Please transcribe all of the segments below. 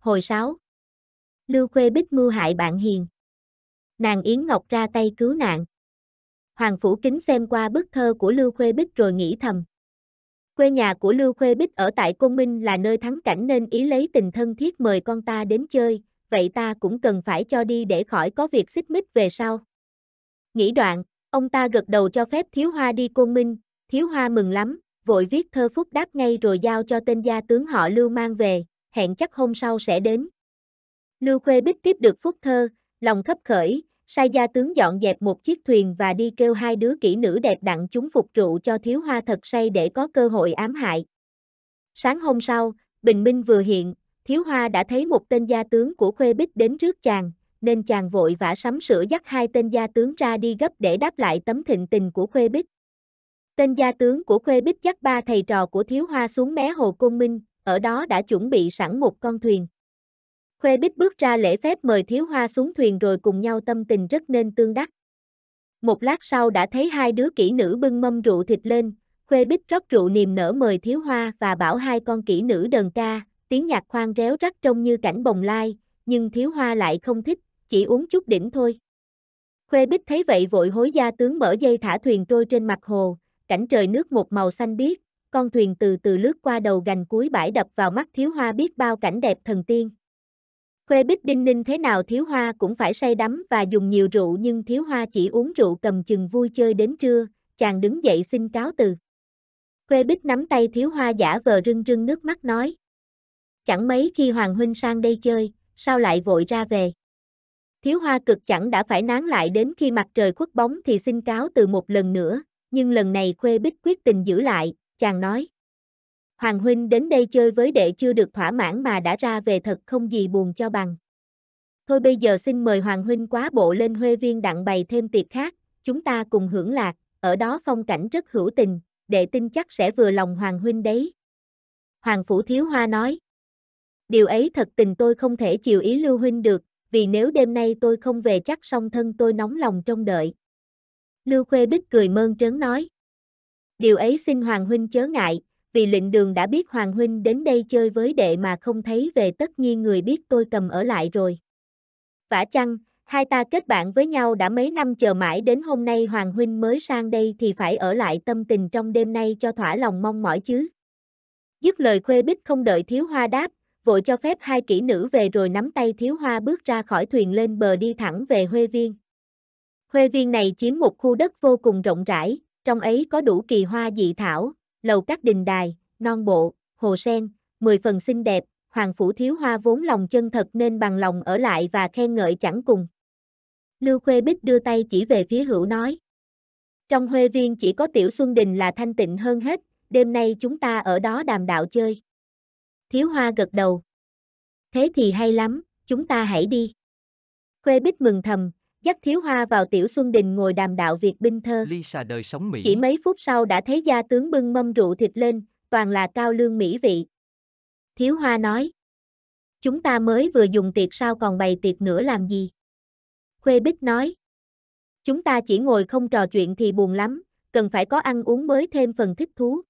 Hồi sáu Lưu Khuê Bích mưu hại bạn hiền. Nàng Yến Ngọc ra tay cứu nạn. Hoàng Phủ Kính xem qua bức thơ của Lưu Khuê Bích rồi nghĩ thầm. Quê nhà của Lưu Khuê Bích ở tại Côn Minh là nơi thắng cảnh nên ý lấy tình thân thiết mời con ta đến chơi, vậy ta cũng cần phải cho đi để khỏi có việc xích mích về sau. Nghĩ đoạn, ông ta gật đầu cho phép Thiếu Hoa đi Côn Minh, Thiếu Hoa mừng lắm, vội viết thơ phúc đáp ngay rồi giao cho tên gia tướng họ Lưu mang về hẹn chắc hôm sau sẽ đến. Lưu Khuê Bích tiếp được phúc thơ, lòng khấp khởi, sai gia tướng dọn dẹp một chiếc thuyền và đi kêu hai đứa kỹ nữ đẹp đặn chúng phục rượu cho thiếu hoa thật say để có cơ hội ám hại. Sáng hôm sau, bình minh vừa hiện, thiếu hoa đã thấy một tên gia tướng của Khuê Bích đến trước chàng, nên chàng vội vã sắm sửa dắt hai tên gia tướng ra đi gấp để đáp lại tấm thịnh tình của Khuê Bích. Tên gia tướng của Khuê Bích dắt ba thầy trò của thiếu hoa xuống mé hồ Côn Minh, ở đó đã chuẩn bị sẵn một con thuyền. Khuê Bích bước ra lễ phép mời Thiếu Hoa xuống thuyền rồi cùng nhau tâm tình rất nên tương đắc. Một lát sau đã thấy hai đứa kỹ nữ bưng mâm rượu thịt lên, Khuê Bích rót rượu niềm nở mời Thiếu Hoa và bảo hai con kỹ nữ đờn ca, tiếng nhạc khoan réo rắt trông như cảnh bồng lai, nhưng Thiếu Hoa lại không thích, chỉ uống chút đỉnh thôi. Khuê Bích thấy vậy vội hối gia tướng mở dây thả thuyền trôi trên mặt hồ, cảnh trời nước một màu xanh biếc, con thuyền từ từ lướt qua đầu gành cuối bãi đập vào mắt thiếu hoa biết bao cảnh đẹp thần tiên. Khuê bích đinh ninh thế nào thiếu hoa cũng phải say đắm và dùng nhiều rượu nhưng thiếu hoa chỉ uống rượu cầm chừng vui chơi đến trưa, chàng đứng dậy xin cáo từ. Khuê bích nắm tay thiếu hoa giả vờ rưng rưng nước mắt nói. Chẳng mấy khi Hoàng Huynh sang đây chơi, sao lại vội ra về. Thiếu hoa cực chẳng đã phải nán lại đến khi mặt trời khuất bóng thì xin cáo từ một lần nữa, nhưng lần này Khuê Bích quyết tình giữ lại, chàng nói. Hoàng huynh đến đây chơi với đệ chưa được thỏa mãn mà đã ra về thật không gì buồn cho bằng. Thôi bây giờ xin mời Hoàng huynh quá bộ lên Huê Viên đặng bày thêm tiệc khác, chúng ta cùng hưởng lạc, ở đó phong cảnh rất hữu tình, đệ tin chắc sẽ vừa lòng Hoàng huynh đấy. Hoàng Phủ Thiếu Hoa nói. Điều ấy thật tình tôi không thể chịu ý Lưu Huynh được, vì nếu đêm nay tôi không về chắc song thân tôi nóng lòng trong đợi. Lưu Khuê Bích cười mơn trớn nói. Điều ấy xin Hoàng Huynh chớ ngại, vì lệnh đường đã biết Hoàng Huynh đến đây chơi với đệ mà không thấy về tất nhiên người biết tôi cầm ở lại rồi. Vả chăng, hai ta kết bạn với nhau đã mấy năm chờ mãi đến hôm nay Hoàng Huynh mới sang đây thì phải ở lại tâm tình trong đêm nay cho thỏa lòng mong mỏi chứ. Dứt lời khuê bích không đợi thiếu hoa đáp, vội cho phép hai kỹ nữ về rồi nắm tay thiếu hoa bước ra khỏi thuyền lên bờ đi thẳng về Huê Viên. Huê Viên này chiếm một khu đất vô cùng rộng rãi, trong ấy có đủ kỳ hoa dị thảo, lầu các đình đài, non bộ, hồ sen, mười phần xinh đẹp, Hoàng Phủ Thiếu Hoa vốn lòng chân thật nên bằng lòng ở lại và khen ngợi chẳng cùng. Lưu Khuê Bích đưa tay chỉ về phía hữu nói. Trong Huê Viên chỉ có Tiểu Xuân Đình là thanh tịnh hơn hết, đêm nay chúng ta ở đó đàm đạo chơi. Thiếu Hoa gật đầu. Thế thì hay lắm, chúng ta hãy đi. Khuê Bích mừng thầm, dắt Thiếu Hoa vào Tiểu Xuân Đình ngồi đàm đạo việc binh thơ. Lisa đời sống Mỹ. Chỉ mấy phút sau đã thấy gia tướng bưng mâm rượu thịt lên, toàn là cao lương mỹ vị. Thiếu Hoa nói. Chúng ta mới vừa dùng tiệc sao còn bày tiệc nữa làm gì? Khuê Bích nói. Chúng ta chỉ ngồi không trò chuyện thì buồn lắm, cần phải có ăn uống mới thêm phần thích thú.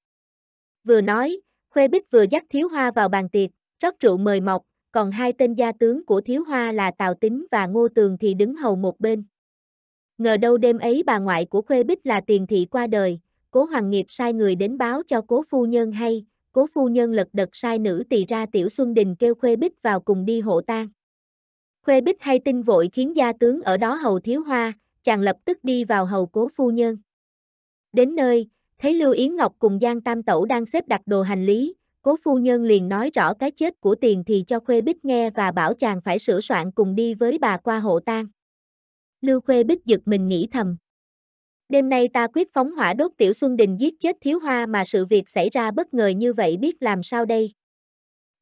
Vừa nói, Khuê Bích vừa dắt Thiếu Hoa vào bàn tiệc, rót rượu mời mọc, còn hai tên gia tướng của Thiếu Hoa là Tào Tính và Ngô Tường thì đứng hầu một bên. Ngờ đâu đêm ấy bà ngoại của Khuê Bích là tiền thị qua đời, cố hoàng nghiệp sai người đến báo cho cố phu nhân hay, cố phu nhân lật đật sai nữ tỳ ra tiểu xuân đình kêu Khuê Bích vào cùng đi hộ tang. Khuê Bích hay tin vội khiến gia tướng ở đó hầu Thiếu Hoa, chàng lập tức đi vào hầu cố phu nhân. Đến nơi, thấy Lưu Yến Ngọc cùng Giang Tam Tẩu đang xếp đặt đồ hành lý, cố phu nhân liền nói rõ cái chết của tiền thì cho Khuê Bích nghe và bảo chàng phải sửa soạn cùng đi với bà qua hộ tang. Lưu Khuê Bích giật mình nghĩ thầm. Đêm nay ta quyết phóng hỏa đốt Tiểu Xuân Đình giết chết Thiếu Hoa mà sự việc xảy ra bất ngờ như vậy biết làm sao đây.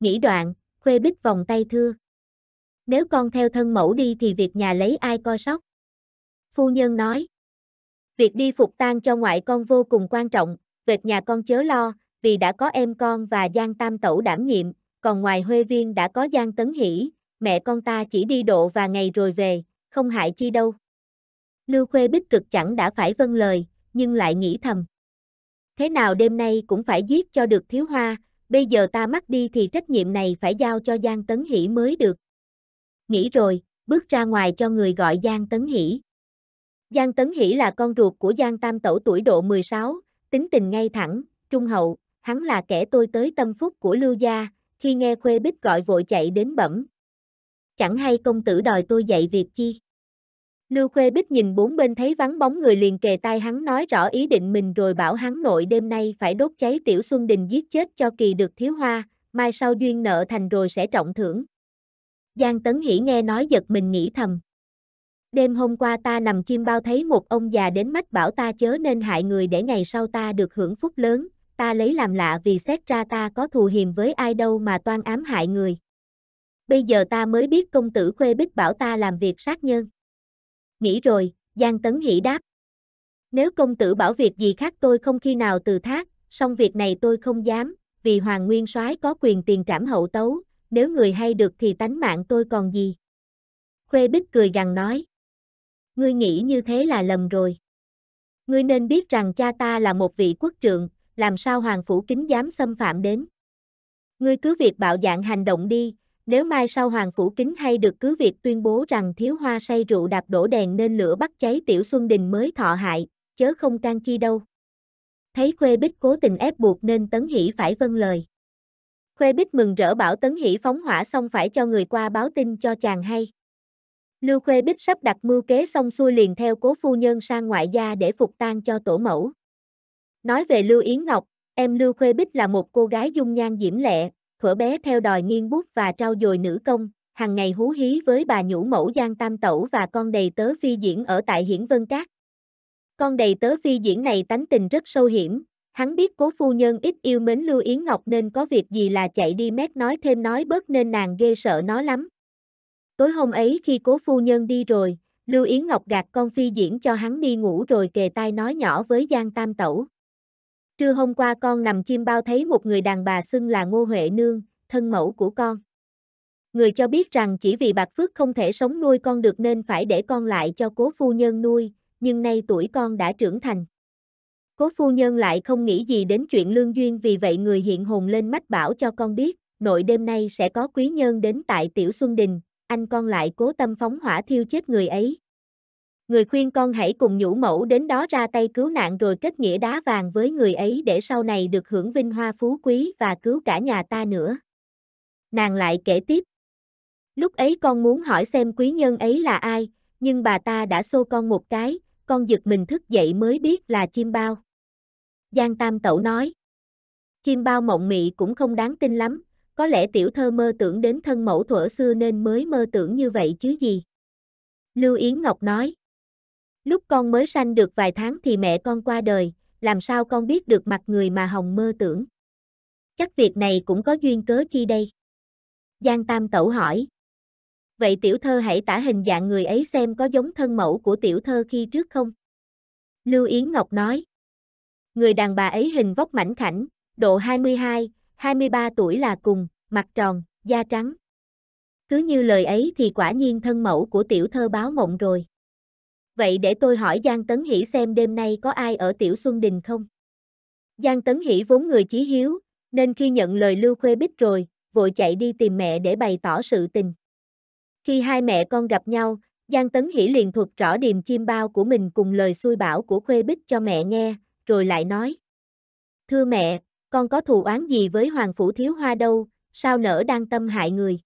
Nghĩ đoạn, Khuê Bích vòng tay thưa. Nếu con theo thân mẫu đi thì việc nhà lấy ai coi sóc? Phu nhân nói. Việc đi phục tang cho ngoại con vô cùng quan trọng, việc nhà con chớ lo, vì đã có em con và Giang Tam Tẩu đảm nhiệm, còn ngoài Huê Viên đã có Giang Tấn Hỷ, mẹ con ta chỉ đi độ và ngày rồi về, không hại chi đâu. Lưu Khuê Bích cực chẳng đã phải vâng lời, nhưng lại nghĩ thầm. Thế nào đêm nay cũng phải giết cho được thiếu hoa, bây giờ ta mắc đi thì trách nhiệm này phải giao cho Giang Tấn Hỷ mới được. Nghĩ rồi, bước ra ngoài cho người gọi Giang Tấn Hỷ. Giang Tấn Hỷ là con ruột của Giang Tam Tẩu tuổi độ 16, tính tình ngay thẳng, trung hậu, hắn là kẻ tôi tới tâm phúc của Lưu Gia, khi nghe Khuê Bích gọi vội chạy đến bẩm. Chẳng hay công tử đòi tôi dạy việc chi. Lưu Khuê Bích nhìn bốn bên thấy vắng bóng người liền kề tai hắn nói rõ ý định mình rồi bảo hắn nội đêm nay phải đốt cháy Tiểu Xuân Đình giết chết cho kỳ được thiếu hoa, mai sau duyên nợ thành rồi sẽ trọng thưởng. Giang Tấn Hỷ nghe nói giật mình nghĩ thầm. Đêm hôm qua ta nằm chim bao thấy một ông già đến mách bảo ta chớ nên hại người để ngày sau ta được hưởng phúc lớn, ta lấy làm lạ vì xét ra ta có thù hiềm với ai đâu mà toan ám hại người. Bây giờ ta mới biết công tử Khuê Bích bảo ta làm việc sát nhân. Nghĩ rồi, Giang Tấn Hỷ đáp. Nếu công tử bảo việc gì khác tôi không khi nào từ thác, song việc này tôi không dám, vì Hoàng Nguyên soái có quyền tiền trảm hậu tấu, nếu người hay được thì tánh mạng tôi còn gì. Khuê Bích cười gằn nói. Ngươi nghĩ như thế là lầm rồi. Ngươi nên biết rằng cha ta là một vị quốc trượng, làm sao Hoàng Phủ Kính dám xâm phạm đến. Ngươi cứ việc bạo dạng hành động đi, nếu mai sau Hoàng Phủ Kính hay được cứ việc tuyên bố rằng thiếu hoa say rượu đạp đổ đèn nên lửa bắt cháy Tiểu Xuân Đình mới thọ hại, chớ không can chi đâu. Thấy Khuê Bích cố tình ép buộc nên Tấn Hỷ phải vâng lời. Khuê Bích mừng rỡ bảo Tấn Hỷ phóng hỏa xong phải cho người qua báo tin cho chàng hay. Lưu Khuê Bích sắp đặt mưu kế xong xuôi liền theo cố phu nhân sang ngoại gia để phục tang cho tổ mẫu. Nói về Lưu Yến Ngọc, em Lưu Khuê Bích là một cô gái dung nhan diễm lệ, thuở bé theo đòi nghiên bút và trao dồi nữ công, hàng ngày hú hí với bà nhũ mẫu Giang Tam Tẩu và con đầy tớ phi diễn ở tại Hiển Vân Cát. Con đầy tớ phi diễn này tánh tình rất sâu hiểm, hắn biết cố phu nhân ít yêu mến Lưu Yến Ngọc nên có việc gì là chạy đi mét nói thêm nói bớt nên nàng ghê sợ nó lắm. Tối hôm ấy khi cố phu nhân đi rồi, Lưu Yến Ngọc gạt con phi diễn cho hắn đi ngủ rồi kề tai nói nhỏ với Giang Tam Tẩu. Trưa hôm qua con nằm chim bao thấy một người đàn bà xưng là Ngô Huệ Nương, thân mẫu của con. Người cho biết rằng chỉ vì Bạc Phước không thể sống nuôi con được nên phải để con lại cho cố phu nhân nuôi, nhưng nay tuổi con đã trưởng thành. Cố phu nhân lại không nghĩ gì đến chuyện lương duyên vì vậy người hiện hồn lên mách bảo cho con biết, nội đêm nay sẽ có quý nhân đến tại Tiểu Xuân Đình, anh con lại cố tâm phóng hỏa thiêu chết người ấy, người khuyên con hãy cùng nhũ mẫu đến đó ra tay cứu nạn rồi kết nghĩa đá vàng với người ấy để sau này được hưởng vinh hoa phú quý và cứu cả nhà ta nữa. Nàng lại kể tiếp. Lúc ấy con muốn hỏi xem quý nhân ấy là ai, nhưng bà ta đã xô con một cái, con giật mình thức dậy mới biết là chim bao. Giang Tam Tẩu nói. Chim bao mộng mị cũng không đáng tin lắm, có lẽ tiểu thơ mơ tưởng đến thân mẫu thuở xưa nên mới mơ tưởng như vậy chứ gì. Lưu Yến Ngọc nói. Lúc con mới sanh được vài tháng thì mẹ con qua đời, làm sao con biết được mặt người mà Hồng mơ tưởng. Chắc việc này cũng có duyên cớ chi đây? Giang Tam Tẩu hỏi. Vậy tiểu thơ hãy tả hình dạng người ấy xem có giống thân mẫu của tiểu thơ khi trước không? Lưu Yến Ngọc nói. Người đàn bà ấy hình vóc mảnh khảnh, độ 22, 23 tuổi là cùng, mặt tròn, da trắng. Cứ như lời ấy thì quả nhiên thân mẫu của tiểu thơ báo mộng rồi vậy để tôi hỏi Giang Tấn Hỷ xem đêm nay có ai ở Tiểu Xuân Đình không? Giang Tấn Hỷ vốn người chí hiếu, nên khi nhận lời Lưu Khuê Bích rồi, vội chạy đi tìm mẹ để bày tỏ sự tình. Khi hai mẹ con gặp nhau, Giang Tấn Hỷ liền thuật rõ điềm chim bao của mình cùng lời xui bảo của Khuê Bích cho mẹ nghe, rồi lại nói. Thưa mẹ, con có thù oán gì với Hoàng Phủ Thiếu Hoa đâu, sao nỡ đang tâm hại người?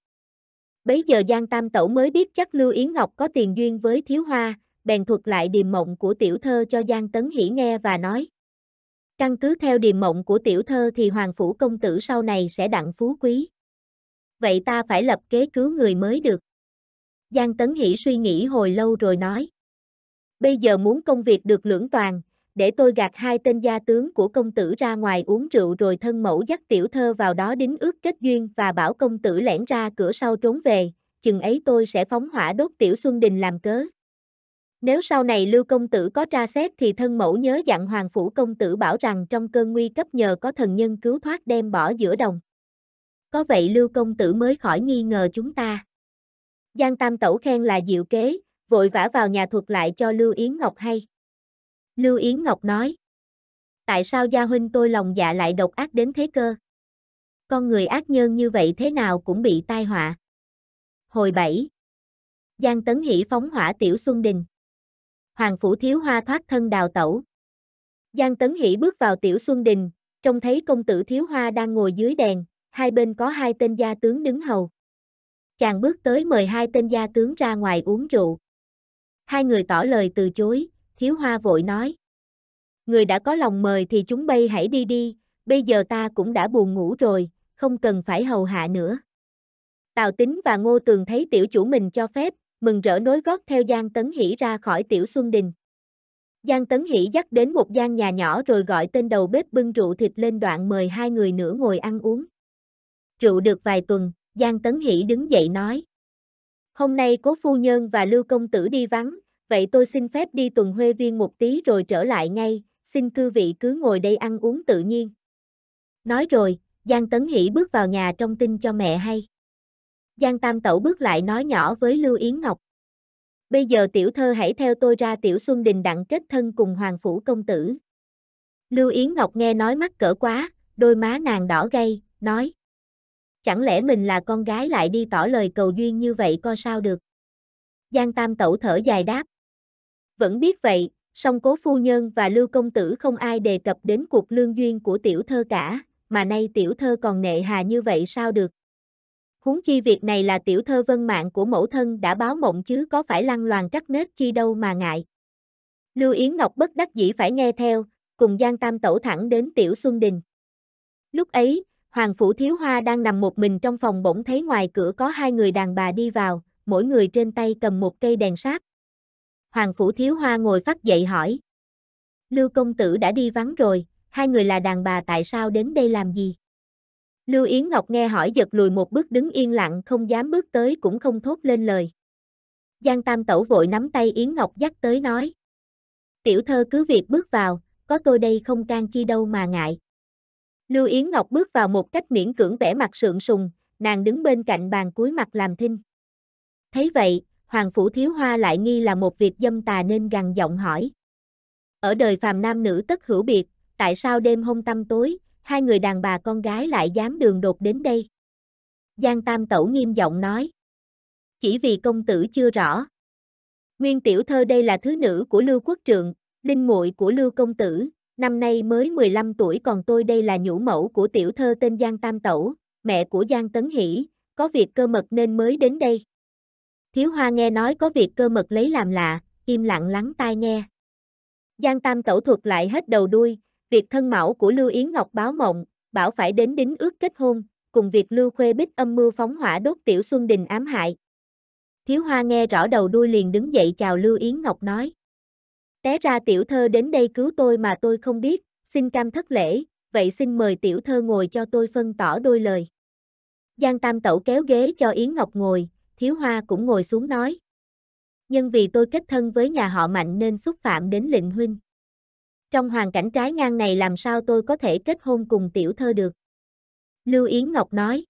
Bấy giờ Giang Tam Tẩu mới biết chắc Lưu Yến Ngọc có tiền duyên với Thiếu Hoa, bèn thuật lại điềm mộng của tiểu thơ cho Giang Tấn Hỷ nghe và nói. Căn cứ theo điềm mộng của tiểu thơ thì hoàng phủ công tử sau này sẽ đặng phú quý. Vậy ta phải lập kế cứu người mới được. Giang Tấn Hỷ suy nghĩ hồi lâu rồi nói. Bây giờ muốn công việc được lưỡng toàn, để tôi gạt hai tên gia tướng của công tử ra ngoài uống rượu rồi thân mẫu dắt tiểu thơ vào đó đính ước kết duyên và bảo công tử lẻn ra cửa sau trốn về, chừng ấy tôi sẽ phóng hỏa đốt tiểu Xuân Đình làm cớ. Nếu sau này Lưu Công Tử có tra xét thì thân mẫu nhớ dặn Hoàng Phủ Công Tử bảo rằng trong cơn nguy cấp nhờ có thần nhân cứu thoát đem bỏ giữa đồng. Có vậy Lưu Công Tử mới khỏi nghi ngờ chúng ta. Giang Tam Tẩu khen là diệu kế, vội vã vào nhà thuật lại cho Lưu Yến Ngọc hay. Lưu Yến Ngọc nói, tại sao gia huynh tôi lòng dạ lại độc ác đến thế cơ? Con người ác nhân như vậy thế nào cũng bị tai họa. Hồi 7 Giang Tấn Hỷ phóng hỏa Tiểu Xuân Đình Hoàng Phủ Thiếu Hoa thoát thân đào tẩu. Giang Tấn Hỷ bước vào Tiểu Xuân Đình, trông thấy công tử Thiếu Hoa đang ngồi dưới đèn, hai bên có hai tên gia tướng đứng hầu. Chàng bước tới mời hai tên gia tướng ra ngoài uống rượu. Hai người tỏ lời từ chối, Thiếu Hoa vội nói. Người đã có lòng mời thì chúng bay hãy đi đi, bây giờ ta cũng đã buồn ngủ rồi, không cần phải hầu hạ nữa. Tào Tính và Ngô Tường thấy tiểu chủ mình cho phép, mừng rỡ nối gót theo Giang Tấn Hỷ ra khỏi Tiểu Xuân Đình. Giang Tấn Hỷ dắt đến một gian nhà nhỏ rồi gọi tên đầu bếp bưng rượu thịt lên đoạn mời hai người nữa ngồi ăn uống. Rượu được vài tuần, Giang Tấn Hỷ đứng dậy nói. Hôm nay cố phu nhân và Lưu Công Tử đi vắng, vậy tôi xin phép đi tuần huê viên một tí rồi trở lại ngay, xin cư vị cứ ngồi đây ăn uống tự nhiên. Nói rồi, Giang Tấn Hỷ bước vào nhà trong tin cho mẹ hay. Giang Tam Tẩu bước lại nói nhỏ với Lưu Yến Ngọc. Bây giờ tiểu thơ hãy theo tôi ra tiểu Xuân Đình đặng kết thân cùng Hoàng Phủ Công Tử. Lưu Yến Ngọc nghe nói mắc cỡ quá, đôi má nàng đỏ gay, nói. Chẳng lẽ mình là con gái lại đi tỏ lời cầu duyên như vậy coi sao được. Giang Tam Tẩu thở dài đáp. Vẫn biết vậy, song cố phu nhân và Lưu Công Tử không ai đề cập đến cuộc lương duyên của tiểu thơ cả, mà nay tiểu thơ còn nệ hà như vậy sao được. Huống chi việc này là tiểu thơ vân mạng của mẫu thân đã báo mộng chứ có phải lăng loàn trắc nết chi đâu mà ngại. Lưu Yến Ngọc bất đắc dĩ phải nghe theo, cùng Giang Tam Tẩu thẳng đến Tiểu Xuân Đình. Lúc ấy, Hoàng Phủ Thiếu Hoa đang nằm một mình trong phòng bỗng thấy ngoài cửa có hai người đàn bà đi vào, mỗi người trên tay cầm một cây đèn sáp. Hoàng Phủ Thiếu Hoa ngồi phát dậy hỏi. Lưu công tử đã đi vắng rồi, hai người là đàn bà tại sao đến đây làm gì? Lưu Yến Ngọc nghe hỏi giật lùi một bước đứng yên lặng không dám bước tới cũng không thốt lên lời. Giang Tam Tẩu vội nắm tay Yến Ngọc dắt tới nói. Tiểu thơ cứ việc bước vào, có tôi đây không can chi đâu mà ngại. Lưu Yến Ngọc bước vào một cách miễn cưỡng vẻ mặt sượng sùng, nàng đứng bên cạnh bàn cuối mặt làm thinh. Thấy vậy, Hoàng Phủ Thiếu Hoa lại nghi là một việc dâm tà nên gằn giọng hỏi. Ở đời phàm nam nữ tất hữu biệt, tại sao đêm hôm tăm tối, hai người đàn bà con gái lại dám đường đột đến đây. Giang Tam Tẩu nghiêm giọng nói. Chỉ vì công tử chưa rõ. Nguyên tiểu thơ đây là thứ nữ của Lưu Quốc Trượng, linh muội của Lưu Công Tử, năm nay mới 15 tuổi còn tôi đây là nhũ mẫu của tiểu thơ tên Giang Tam Tẩu, mẹ của Giang Tấn Hỷ, có việc cơ mật nên mới đến đây. Thiếu Hoa nghe nói có việc cơ mật lấy làm lạ, im lặng lắng tai nghe. Giang Tam Tẩu thuật lại hết đầu đuôi, việc thân mẫu của Lưu Yến Ngọc báo mộng, bảo phải đến đính ước kết hôn, cùng việc Lưu Khuê Bích âm mưu phóng hỏa đốt Tiểu Xuân Đình ám hại. Thiếu Hoa nghe rõ đầu đuôi liền đứng dậy chào Lưu Yến Ngọc nói. Té ra tiểu thơ đến đây cứu tôi mà tôi không biết, xin cam thất lễ, vậy xin mời tiểu thơ ngồi cho tôi phân tỏ đôi lời. Giang Tam Tẩu kéo ghế cho Yến Ngọc ngồi, Thiếu Hoa cũng ngồi xuống nói. Nhưng vì tôi kết thân với nhà họ Mạnh nên xúc phạm đến lệnh huynh. Trong hoàn cảnh trái ngang này làm sao tôi có thể kết hôn cùng tiểu thơ được? Lưu Yến Ngọc nói.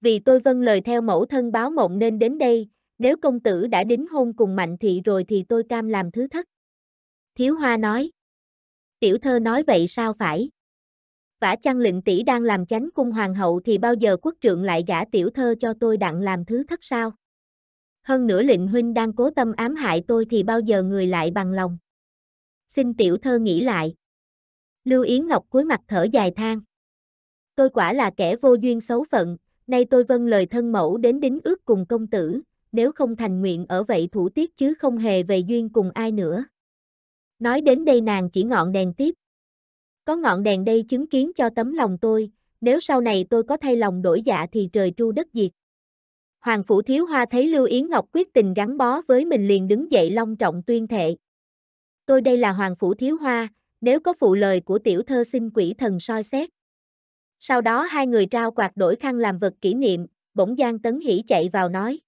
Vì tôi vâng lời theo mẫu thân báo mộng nên đến đây, nếu công tử đã đính hôn cùng Mạnh Thị rồi thì tôi cam làm thứ thất. Thiếu Hoa nói. Tiểu thơ nói vậy sao phải? Vả chăng lệnh tỷ đang làm chánh cung hoàng hậu thì bao giờ quốc trượng lại gả tiểu thơ cho tôi đặng làm thứ thất sao? Hơn nữa lệnh huynh đang cố tâm ám hại tôi thì bao giờ người lại bằng lòng xin tiểu thơ nghĩ lại. Lưu Yến Ngọc cúi mặt thở dài than. Tôi quả là kẻ vô duyên xấu phận, nay tôi vâng lời thân mẫu đến đính ước cùng công tử, nếu không thành nguyện ở vậy thủ tiết chứ không hề về duyên cùng ai nữa. Nói đến đây nàng chỉ ngọn đèn tiếp. Có ngọn đèn đây chứng kiến cho tấm lòng tôi, nếu sau này tôi có thay lòng đổi dạ thì trời tru đất diệt. Hoàng Phủ Thiếu Hoa thấy Lưu Yến Ngọc quyết tình gắn bó với mình liền đứng dậy long trọng tuyên thệ. Tôi đây là Hoàng Phủ Thiếu Hoa, nếu có phụ lời của tiểu thơ xin quỷ thần soi xét. Sau đó hai người trao quạt đổi khăn làm vật kỷ niệm, bỗng Giang Tấn Hỷ chạy vào nói.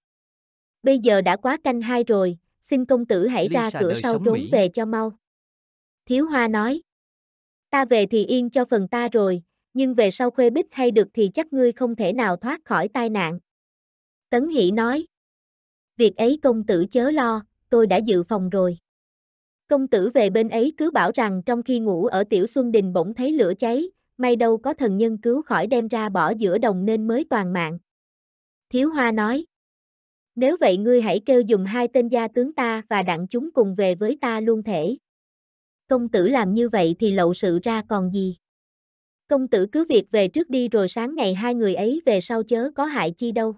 Bây giờ đã quá canh hai rồi, xin công tử hãy Lisa ra cửa sau trốn Mỹ. về cho mau. Thiếu Hoa nói. Ta về thì yên cho phần ta rồi, nhưng về sau khuê bích hay được thì chắc ngươi không thể nào thoát khỏi tai nạn. Tấn Hỷ nói. Việc ấy công tử chớ lo, tôi đã dự phòng rồi. Công tử về bên ấy cứ bảo rằng trong khi ngủ ở Tiểu Xuân Đình bỗng thấy lửa cháy, may đâu có thần nhân cứu khỏi đem ra bỏ giữa đồng nên mới toàn mạng. Thiếu Hoa nói, nếu vậy ngươi hãy kêu dùng hai tên gia tướng ta và đặng chúng cùng về với ta luôn thể. Công tử làm như vậy thì lộ sự ra còn gì? Công tử cứ việc về trước đi rồi sáng ngày hai người ấy về sau chớ có hại chi đâu.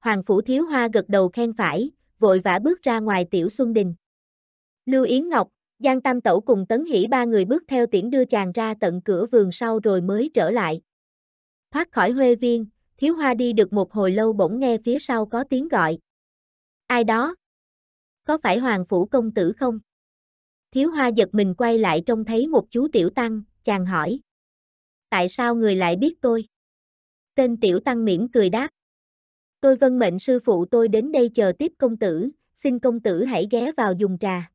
Hoàng phủ thiếu hoa gật đầu khen phải, vội vã bước ra ngoài tiểu xuân đình. Lưu Yến Ngọc, Giang Tam Tẩu cùng Tấn Hỷ ba người bước theo tiễn đưa chàng ra tận cửa vườn sau rồi mới trở lại. Thoát khỏi huê viên, thiếu hoa đi được một hồi lâu bỗng nghe phía sau có tiếng gọi. Ai đó? Có phải Hoàng Phủ Công Tử không? Thiếu hoa giật mình quay lại trông thấy một chú tiểu tăng, chàng hỏi. Tại sao người lại biết tôi? Tên tiểu tăng mỉm cười đáp. Tôi vân mệnh sư phụ tôi đến đây chờ tiếp công tử, xin công tử hãy ghé vào dùng trà.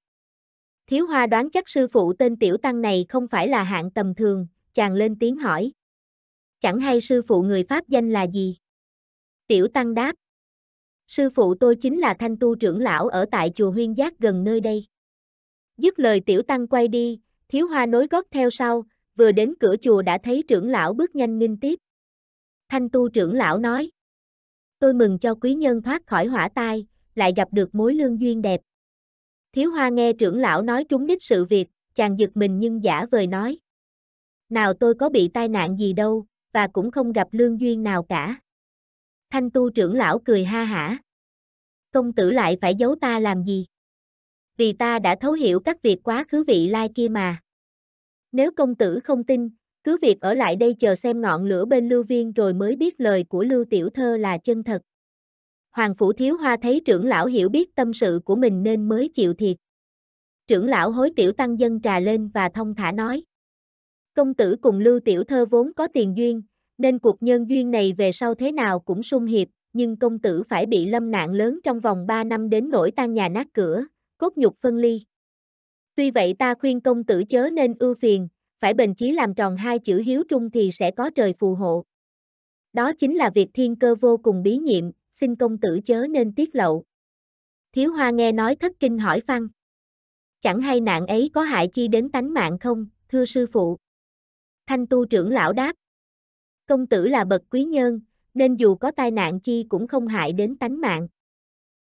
Thiếu Hoa đoán chắc sư phụ tên tiểu tăng này không phải là hạng tầm thường, chàng lên tiếng hỏi. Chẳng hay sư phụ người Pháp danh là gì? Tiểu tăng đáp. Sư phụ tôi chính là thanh tu trưởng lão ở tại chùa Huyên Giác gần nơi đây. Dứt lời tiểu tăng quay đi, Thiếu Hoa nối gót theo sau, vừa đến cửa chùa đã thấy trưởng lão bước nhanh nghinh tiếp. Thanh tu trưởng lão nói. Tôi mừng cho quý nhân thoát khỏi hỏa tai, lại gặp được mối lương duyên đẹp. Thiếu hoa nghe trưởng lão nói trúng đích sự việc, chàng giật mình nhưng giả vời nói. Nào tôi có bị tai nạn gì đâu, và cũng không gặp lương duyên nào cả. Thanh tu trưởng lão cười ha hả. Công tử lại phải giấu ta làm gì? Vì ta đã thấu hiểu các việc quá khứ vị lai kia mà. Nếu công tử không tin, cứ việc ở lại đây chờ xem ngọn lửa bên lưu viên rồi mới biết lời của lưu tiểu thơ là chân thật. Hoàng Phủ Thiếu Hoa thấy trưởng lão hiểu biết tâm sự của mình nên mới chịu thiệt. Trưởng lão hối tiểu tăng dân trà lên và thông thả nói. Công tử cùng lưu tiểu thơ vốn có tiền duyên, nên cuộc nhân duyên này về sau thế nào cũng sung hiệp, nhưng công tử phải bị lâm nạn lớn trong vòng 3 năm đến nỗi tan nhà nát cửa, cốt nhục phân ly. Tuy vậy ta khuyên công tử chớ nên ưu phiền, phải bền chí làm tròn hai chữ hiếu trung thì sẽ có trời phù hộ. Đó chính là việc thiên cơ vô cùng bí nhiệm, xin công tử chớ nên tiết lậu. Thiếu hoa nghe nói thất kinh hỏi Phan. Chẳng hay nạn ấy có hại chi đến tánh mạng không, thưa sư phụ. Thanh tu trưởng lão đáp. Công tử là bậc quý nhân, nên dù có tai nạn chi cũng không hại đến tánh mạng.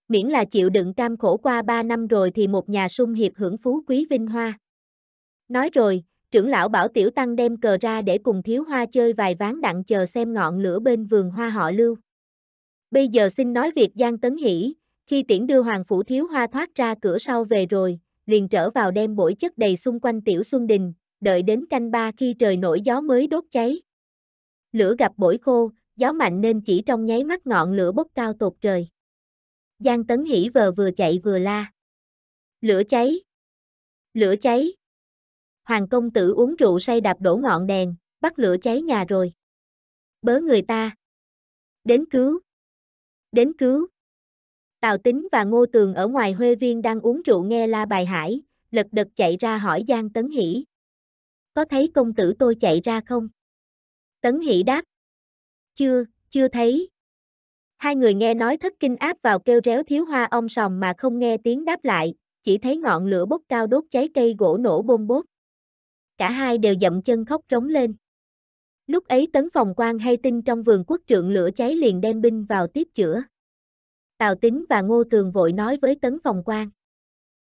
Miễn là chịu đựng cam khổ qua ba năm rồi thì một nhà sung hiệp hưởng phú quý vinh hoa. Nói rồi, trưởng lão bảo tiểu tăng đem cờ ra để cùng thiếu hoa chơi vài ván đặng chờ xem ngọn lửa bên vườn hoa họ lưu. Bây giờ xin nói việc Giang Tấn Hỷ, khi tiễn đưa Hoàng Phủ Thiếu Hoa thoát ra cửa sau về rồi, liền trở vào đem bổi chất đầy xung quanh Tiểu Xuân Đình, đợi đến canh ba khi trời nổi gió mới đốt cháy. Lửa gặp bổi khô, gió mạnh nên chỉ trong nháy mắt ngọn lửa bốc cao tột trời. Giang Tấn Hỷ vờ vừa chạy vừa la. Lửa cháy! Lửa cháy! Hoàng công tử uống rượu say đạp đổ ngọn đèn, bắt lửa cháy nhà rồi. Bớ người ta! Đến cứu! đến cứu. Tào Tính và Ngô Tường ở ngoài Huê Viên đang uống rượu nghe la bài hải, lật đật chạy ra hỏi Giang Tấn Hỷ. Có thấy công tử tôi chạy ra không? Tấn Hỷ đáp. Chưa, chưa thấy. Hai người nghe nói thất kinh áp vào kêu réo thiếu hoa ong sòng mà không nghe tiếng đáp lại, chỉ thấy ngọn lửa bốc cao đốt cháy cây gỗ nổ bôn bốt. Cả hai đều dậm chân khóc trống lên. Lúc ấy tấn phòng quan hay tin trong vườn quốc trượng lửa cháy liền đem binh vào tiếp chữa. Tào Tính và Ngô Thường vội nói với tấn phòng quan.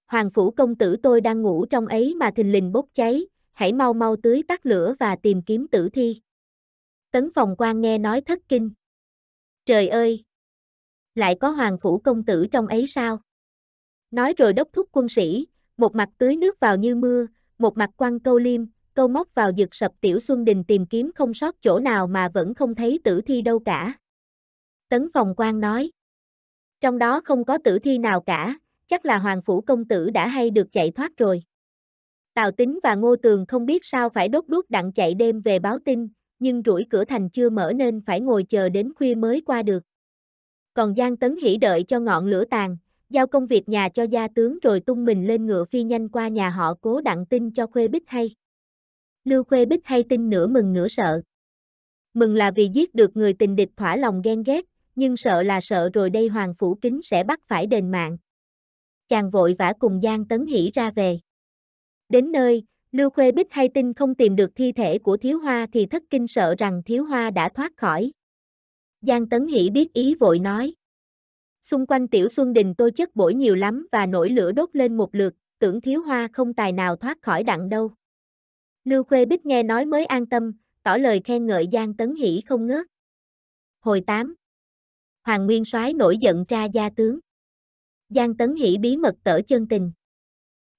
Hoàng phủ công tử tôi đang ngủ trong ấy mà thình lình bốc cháy, hãy mau mau tưới tắt lửa và tìm kiếm tử thi. Tấn phòng quan nghe nói thất kinh. Trời ơi! Lại có hoàng phủ công tử trong ấy sao? Nói rồi đốc thúc quân sĩ, một mặt tưới nước vào như mưa, một mặt quăng câu liêm, câu móc vào giật sập Tiểu Xuân Đình tìm kiếm không sót chỗ nào mà vẫn không thấy tử thi đâu cả. Tấn Phòng Quang nói, trong đó không có tử thi nào cả, chắc là Hoàng Phủ Công Tử đã hay được chạy thoát rồi. Tào Tính và Ngô Tường không biết sao phải đốt đuốc đặng chạy đêm về báo tin, nhưng rủi cửa thành chưa mở nên phải ngồi chờ đến khuya mới qua được. Còn Giang Tấn hỉ đợi cho ngọn lửa tàn, giao công việc nhà cho gia tướng rồi tung mình lên ngựa phi nhanh qua nhà họ cố đặng tin cho Khuê Bích hay. Lưu Khuê Bích hay tin nửa mừng nửa sợ. Mừng là vì giết được người tình địch thỏa lòng ghen ghét, nhưng sợ là sợ rồi đây Hoàng Phủ Kính sẽ bắt phải đền mạng. Chàng vội vã cùng Giang Tấn Hỷ ra về. Đến nơi, Lưu Khuê Bích hay tin không tìm được thi thể của Thiếu Hoa thì thất kinh sợ rằng Thiếu Hoa đã thoát khỏi. Giang Tấn Hỷ biết ý vội nói. Xung quanh Tiểu Xuân Đình tôi chất bổi nhiều lắm và nổi lửa đốt lên một lượt, tưởng Thiếu Hoa không tài nào thoát khỏi đặng đâu. Lưu Khuê Bích nghe nói mới an tâm, tỏ lời khen ngợi Giang Tấn Hỷ không ngớt. Hồi 8 Hoàng Nguyên soái nổi giận tra gia tướng. Giang Tấn Hỷ bí mật tở chân tình.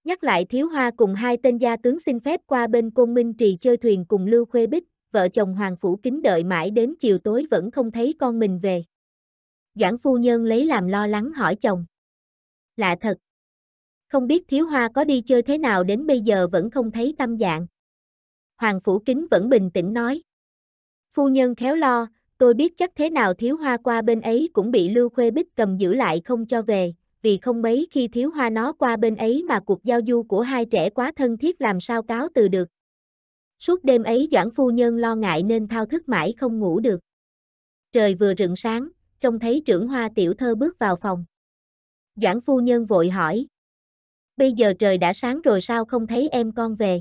Nhắc lại Thiếu Hoa cùng hai tên gia tướng xin phép qua bên Côn Minh Trì chơi thuyền cùng Lưu Khuê Bích, vợ chồng Hoàng Phủ kính đợi mãi đến chiều tối vẫn không thấy con mình về. Doãn phu nhân lấy làm lo lắng hỏi chồng. Lạ thật. Không biết Thiếu Hoa có đi chơi thế nào đến bây giờ vẫn không thấy tâm dạng. Hoàng Phủ Kính vẫn bình tĩnh nói. Phu nhân khéo lo, tôi biết chắc thế nào thiếu hoa qua bên ấy cũng bị Lưu Khuê Bích cầm giữ lại không cho về, vì không mấy khi thiếu hoa nó qua bên ấy mà cuộc giao du của hai trẻ quá thân thiết làm sao cáo từ được. Suốt đêm ấy Doãn Phu Nhân lo ngại nên thao thức mãi không ngủ được. Trời vừa rựng sáng, trông thấy trưởng hoa tiểu thơ bước vào phòng. Doãn Phu Nhân vội hỏi. Bây giờ trời đã sáng rồi sao không thấy em con về?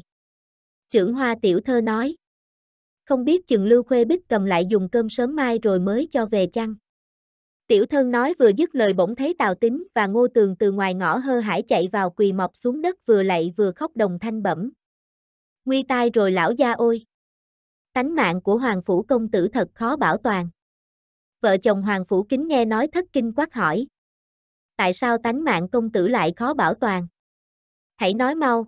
trưởng hoa tiểu thơ nói. Không biết chừng lưu khuê bích cầm lại dùng cơm sớm mai rồi mới cho về chăng. Tiểu thân nói vừa dứt lời bỗng thấy Tào Tính và Ngô Tường từ ngoài ngõ hơ hải chạy vào quỳ mọc xuống đất vừa lạy vừa khóc đồng thanh bẩm. Nguy tai rồi lão gia ôi. Tánh mạng của Hoàng Phủ công tử thật khó bảo toàn. Vợ chồng Hoàng Phủ kính nghe nói thất kinh quát hỏi. Tại sao tánh mạng công tử lại khó bảo toàn? Hãy nói mau,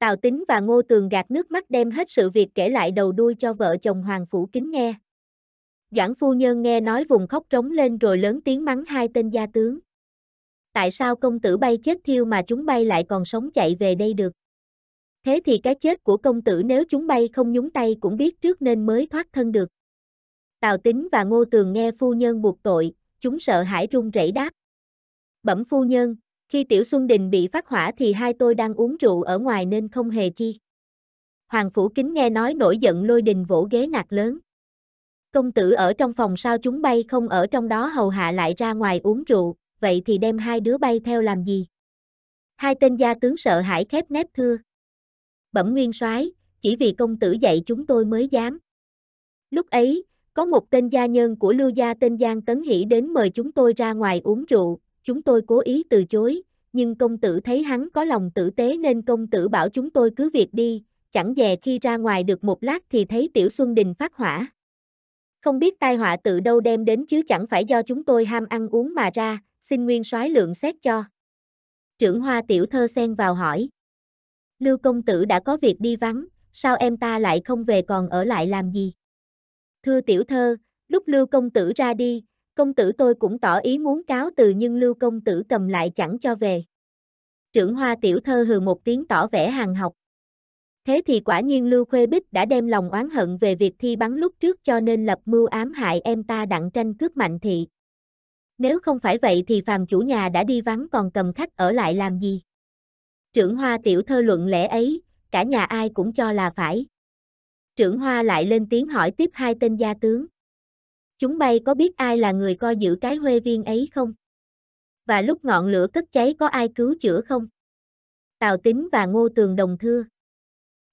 Tào Tính và Ngô Tường gạt nước mắt đem hết sự việc kể lại đầu đuôi cho vợ chồng Hoàng Phủ Kính nghe. Doãn phu nhân nghe nói vùng khóc trống lên rồi lớn tiếng mắng hai tên gia tướng. Tại sao công tử bay chết thiêu mà chúng bay lại còn sống chạy về đây được? Thế thì cái chết của công tử nếu chúng bay không nhúng tay cũng biết trước nên mới thoát thân được. Tào Tính và Ngô Tường nghe phu nhân buộc tội, chúng sợ hãi run rẩy đáp. Bẩm phu nhân, khi Tiểu Xuân Đình bị phát hỏa thì hai tôi đang uống rượu ở ngoài nên không hề chi. Hoàng Phủ Kính nghe nói nổi giận lôi đình vỗ ghế nạt lớn. Công tử ở trong phòng sao chúng bay không ở trong đó hầu hạ lại ra ngoài uống rượu, vậy thì đem hai đứa bay theo làm gì? Hai tên gia tướng sợ hãi khép nép thưa. Bẩm nguyên soái, chỉ vì công tử dạy chúng tôi mới dám. Lúc ấy, có một tên gia nhân của Lưu gia tên Giang Tấn Hỷ đến mời chúng tôi ra ngoài uống rượu, chúng tôi cố ý từ chối, nhưng công tử thấy hắn có lòng tử tế nên công tử bảo chúng tôi cứ việc đi, chẳng dè khi ra ngoài được một lát thì thấy Tiểu Xuân Đình phát hỏa. Không biết tai họa từ đâu đem đến chứ chẳng phải do chúng tôi ham ăn uống mà ra, xin nguyên soái lượng xét cho. Trưởng hoa tiểu thơ xen vào hỏi. Lưu công tử đã có việc đi vắng, sao em ta lại không về còn ở lại làm gì? Thưa tiểu thơ, lúc Lưu công tử ra đi, Công tử tôi cũng tỏ ý muốn cáo từ nhưng lưu công tử cầm lại chẳng cho về. Trưởng hoa tiểu thơ hừ một tiếng tỏ vẻ hàng học. Thế thì quả nhiên Lưu Khuê Bích đã đem lòng oán hận về việc thi bắn lúc trước cho nên lập mưu ám hại em ta đặng tranh cướp mạnh thị. Nếu không phải vậy thì phàm chủ nhà đã đi vắng còn cầm khách ở lại làm gì? Trưởng hoa tiểu thơ luận lẽ ấy, cả nhà ai cũng cho là phải. Trưởng hoa lại lên tiếng hỏi tiếp hai tên gia tướng. Chúng bay có biết ai là người coi giữ cái huê viên ấy không? Và lúc ngọn lửa cất cháy có ai cứu chữa không? Tào Tính và Ngô Tường đồng thưa.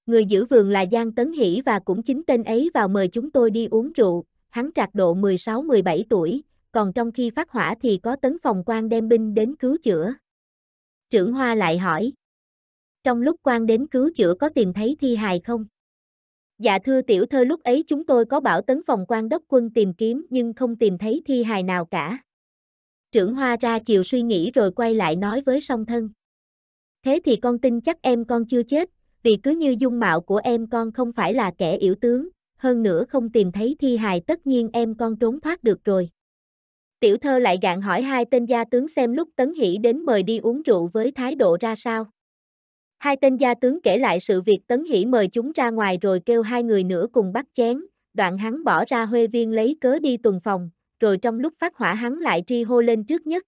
Người giữ vườn là Giang Tấn Hỷ và cũng chính tên ấy vào mời chúng tôi đi uống rượu, hắn trạc độ 16-17 tuổi, còn trong khi phát hỏa thì có tấn phòng quan đem binh đến cứu chữa. Trưởng Hoa lại hỏi. Trong lúc quan đến cứu chữa có tìm thấy thi hài không? Dạ thưa tiểu thơ lúc ấy chúng tôi có bảo tấn phòng quan đốc quân tìm kiếm nhưng không tìm thấy thi hài nào cả. Trưởng Hoa ra chiều suy nghĩ rồi quay lại nói với song thân. Thế thì con tin chắc em con chưa chết, vì cứ như dung mạo của em con không phải là kẻ yểu tướng, hơn nữa không tìm thấy thi hài tất nhiên em con trốn thoát được rồi. Tiểu thơ lại gạn hỏi hai tên gia tướng xem lúc Tấn Hỷ đến mời đi uống rượu với thái độ ra sao. Hai tên gia tướng kể lại sự việc Tấn Hỷ mời chúng ra ngoài rồi kêu hai người nữa cùng bắt chén, đoạn hắn bỏ ra huê viên lấy cớ đi tuần phòng, rồi trong lúc phát hỏa hắn lại tri hô lên trước nhất.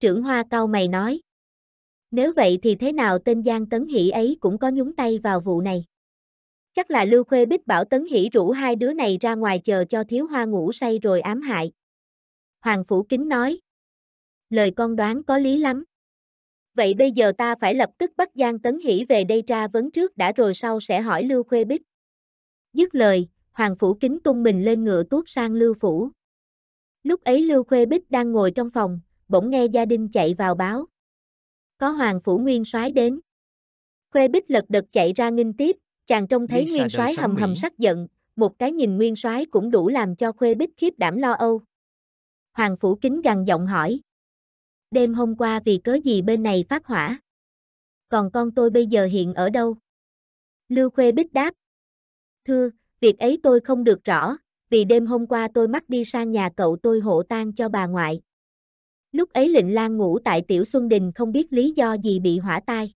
Trưởng Hoa cao mày nói. Nếu vậy thì thế nào tên Giang Tấn Hỷ ấy cũng có nhúng tay vào vụ này? Chắc là Lưu Khuê Bích bảo Tấn Hỷ rủ hai đứa này ra ngoài chờ cho thiếu hoa ngủ say rồi ám hại. Hoàng Phủ Kính nói. Lời con đoán có lý lắm vậy bây giờ ta phải lập tức bắt Giang Tấn Hỷ về đây tra vấn trước đã rồi sau sẽ hỏi Lưu Khuê Bích. Dứt lời, Hoàng Phủ kính tung mình lên ngựa tuốt sang Lưu Phủ. Lúc ấy Lưu Khuê Bích đang ngồi trong phòng, bỗng nghe gia đình chạy vào báo. Có Hoàng Phủ Nguyên soái đến. Khuê Bích lật đật chạy ra nghinh tiếp, chàng trông thấy Đi Nguyên soái hầm hầm sắc giận, một cái nhìn Nguyên soái cũng đủ làm cho Khuê Bích khiếp đảm lo âu. Hoàng Phủ Kính gằn giọng hỏi đêm hôm qua vì cớ gì bên này phát hỏa. Còn con tôi bây giờ hiện ở đâu? Lưu Khuê Bích đáp. Thưa, việc ấy tôi không được rõ, vì đêm hôm qua tôi mắc đi sang nhà cậu tôi hộ tang cho bà ngoại. Lúc ấy Lệnh Lan ngủ tại Tiểu Xuân Đình không biết lý do gì bị hỏa tai.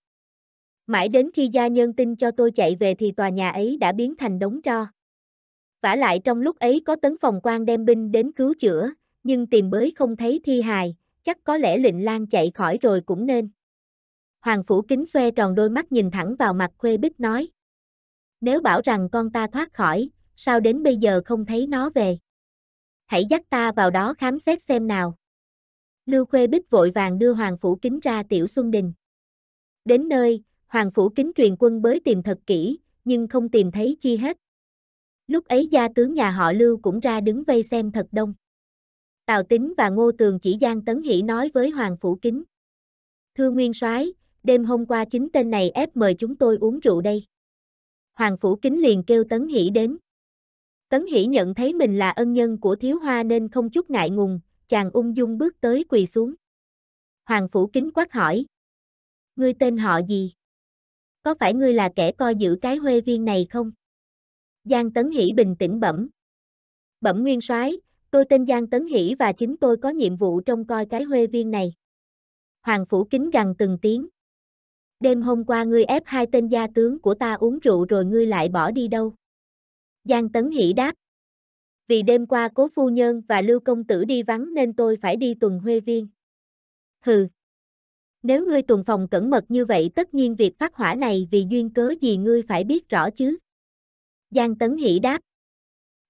Mãi đến khi gia nhân tin cho tôi chạy về thì tòa nhà ấy đã biến thành đống tro. Vả lại trong lúc ấy có tấn phòng quan đem binh đến cứu chữa, nhưng tìm bới không thấy thi hài, chắc có lẽ lịnh lan chạy khỏi rồi cũng nên. Hoàng Phủ Kính xoe tròn đôi mắt nhìn thẳng vào mặt Khuê Bích nói. Nếu bảo rằng con ta thoát khỏi, sao đến bây giờ không thấy nó về? Hãy dắt ta vào đó khám xét xem nào. Lưu Khuê Bích vội vàng đưa Hoàng Phủ Kính ra Tiểu Xuân Đình. Đến nơi, Hoàng Phủ Kính truyền quân bới tìm thật kỹ, nhưng không tìm thấy chi hết. Lúc ấy gia tướng nhà họ Lưu cũng ra đứng vây xem thật đông. Tào Tính và Ngô Tường chỉ Giang Tấn Hỷ nói với Hoàng Phủ Kính. Thưa Nguyên soái đêm hôm qua chính tên này ép mời chúng tôi uống rượu đây. Hoàng Phủ Kính liền kêu Tấn Hỷ đến. Tấn Hỷ nhận thấy mình là ân nhân của thiếu hoa nên không chút ngại ngùng, chàng ung dung bước tới quỳ xuống. Hoàng Phủ Kính quát hỏi. Ngươi tên họ gì? Có phải ngươi là kẻ coi giữ cái huê viên này không? Giang Tấn Hỷ bình tĩnh bẩm. Bẩm nguyên soái Tôi tên Giang Tấn Hỷ và chính tôi có nhiệm vụ trông coi cái huê viên này. Hoàng Phủ kính gằn từng tiếng. Đêm hôm qua ngươi ép hai tên gia tướng của ta uống rượu rồi ngươi lại bỏ đi đâu? Giang Tấn Hỷ đáp. Vì đêm qua cố phu nhân và lưu công tử đi vắng nên tôi phải đi tuần huê viên. Hừ. Nếu ngươi tuần phòng cẩn mật như vậy tất nhiên việc phát hỏa này vì duyên cớ gì ngươi phải biết rõ chứ. Giang Tấn Hỷ đáp.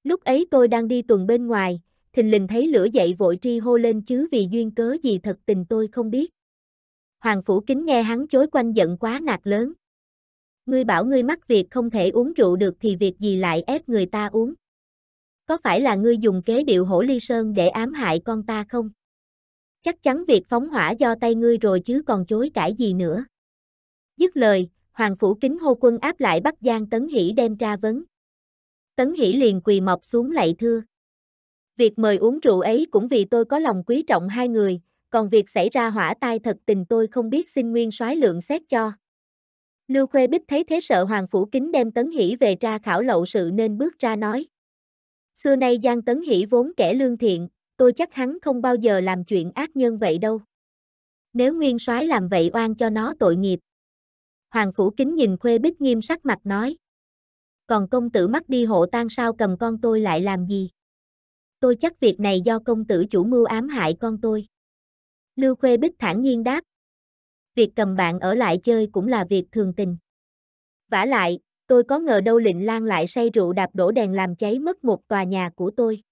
Lúc ấy tôi đang đi tuần bên ngoài, thình lình thấy lửa dậy vội tri hô lên chứ vì duyên cớ gì thật tình tôi không biết. Hoàng Phủ Kính nghe hắn chối quanh giận quá nạt lớn. Ngươi bảo ngươi mắc việc không thể uống rượu được thì việc gì lại ép người ta uống. Có phải là ngươi dùng kế điệu hổ ly sơn để ám hại con ta không? Chắc chắn việc phóng hỏa do tay ngươi rồi chứ còn chối cãi gì nữa. Dứt lời, Hoàng Phủ Kính hô quân áp lại Bắc Giang Tấn Hỷ đem ra vấn. Tấn Hỷ liền quỳ mọc xuống lạy thưa. Việc mời uống rượu ấy cũng vì tôi có lòng quý trọng hai người, còn việc xảy ra hỏa tai thật tình tôi không biết xin nguyên soái lượng xét cho. Lưu Khuê Bích thấy thế sợ Hoàng Phủ Kính đem Tấn Hỷ về tra khảo lậu sự nên bước ra nói. Xưa nay Giang Tấn Hỷ vốn kẻ lương thiện, tôi chắc hắn không bao giờ làm chuyện ác nhân vậy đâu. Nếu nguyên soái làm vậy oan cho nó tội nghiệp. Hoàng Phủ Kính nhìn Khuê Bích nghiêm sắc mặt nói. Còn công tử mắt đi hộ tang sao cầm con tôi lại làm gì? tôi chắc việc này do công tử chủ mưu ám hại con tôi. Lưu Khuê Bích thản nhiên đáp. Việc cầm bạn ở lại chơi cũng là việc thường tình. vả lại, tôi có ngờ đâu lịnh lan lại say rượu đạp đổ đèn làm cháy mất một tòa nhà của tôi.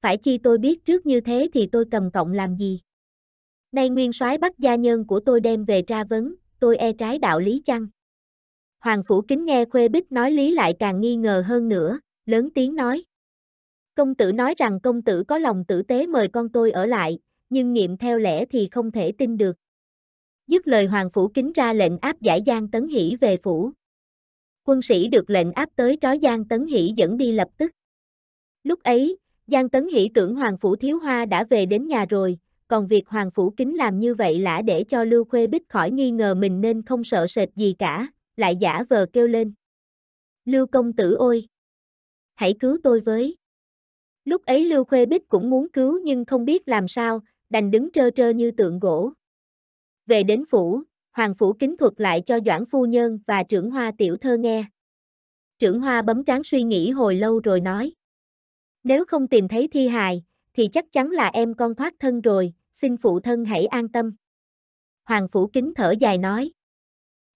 Phải chi tôi biết trước như thế thì tôi cầm cộng làm gì? Nay nguyên soái bắt gia nhân của tôi đem về tra vấn, tôi e trái đạo lý chăng? Hoàng Phủ Kính nghe Khuê Bích nói lý lại càng nghi ngờ hơn nữa, lớn tiếng nói. Công tử nói rằng công tử có lòng tử tế mời con tôi ở lại, nhưng nghiệm theo lẽ thì không thể tin được. Dứt lời hoàng phủ kính ra lệnh áp giải Giang Tấn Hỷ về phủ. Quân sĩ được lệnh áp tới trói Giang Tấn Hỷ dẫn đi lập tức. Lúc ấy, Giang Tấn Hỷ tưởng hoàng phủ thiếu hoa đã về đến nhà rồi, còn việc hoàng phủ kính làm như vậy là để cho Lưu Khuê Bích khỏi nghi ngờ mình nên không sợ sệt gì cả, lại giả vờ kêu lên. Lưu công tử ôi! Hãy cứu tôi với! Lúc ấy Lưu Khuê Bích cũng muốn cứu nhưng không biết làm sao, đành đứng trơ trơ như tượng gỗ. Về đến phủ, Hoàng Phủ kính thuật lại cho Doãn Phu Nhân và trưởng hoa tiểu thơ nghe. Trưởng hoa bấm trán suy nghĩ hồi lâu rồi nói. Nếu không tìm thấy thi hài, thì chắc chắn là em con thoát thân rồi, xin phụ thân hãy an tâm. Hoàng Phủ kính thở dài nói.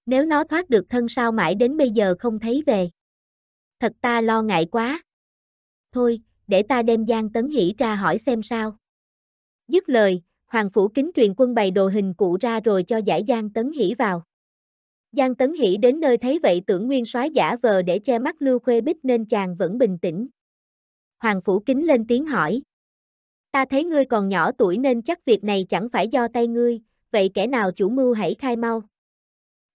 Nếu nó thoát được thân sao mãi đến bây giờ không thấy về. Thật ta lo ngại quá. Thôi, để ta đem Giang Tấn Hỷ ra hỏi xem sao. Dứt lời, Hoàng Phủ Kính truyền quân bày đồ hình cụ ra rồi cho giải Giang Tấn Hỷ vào. Giang Tấn Hỷ đến nơi thấy vậy tưởng nguyên soái giả vờ để che mắt Lưu Khuê Bích nên chàng vẫn bình tĩnh. Hoàng Phủ Kính lên tiếng hỏi. Ta thấy ngươi còn nhỏ tuổi nên chắc việc này chẳng phải do tay ngươi, vậy kẻ nào chủ mưu hãy khai mau.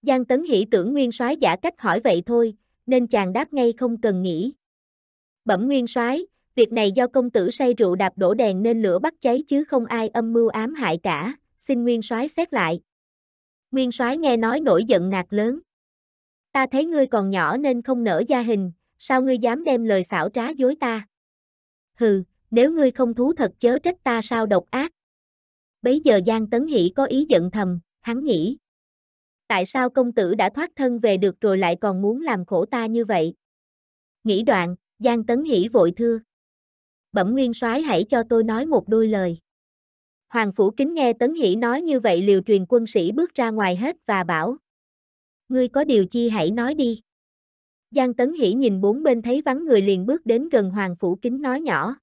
Giang Tấn Hỷ tưởng nguyên soái giả cách hỏi vậy thôi, nên chàng đáp ngay không cần nghĩ. Bẩm nguyên soái, Việc này do công tử say rượu đạp đổ đèn nên lửa bắt cháy chứ không ai âm mưu ám hại cả, xin Nguyên soái xét lại. Nguyên soái nghe nói nổi giận nạt lớn. Ta thấy ngươi còn nhỏ nên không nở gia hình, sao ngươi dám đem lời xảo trá dối ta? Hừ, nếu ngươi không thú thật chớ trách ta sao độc ác. Bấy giờ Giang Tấn Hỷ có ý giận thầm, hắn nghĩ. Tại sao công tử đã thoát thân về được rồi lại còn muốn làm khổ ta như vậy? Nghĩ đoạn, Giang Tấn Hỷ vội thưa bẩm nguyên soái hãy cho tôi nói một đôi lời. Hoàng Phủ Kính nghe Tấn Hỷ nói như vậy liều truyền quân sĩ bước ra ngoài hết và bảo. Ngươi có điều chi hãy nói đi. Giang Tấn Hỷ nhìn bốn bên thấy vắng người liền bước đến gần Hoàng Phủ Kính nói nhỏ.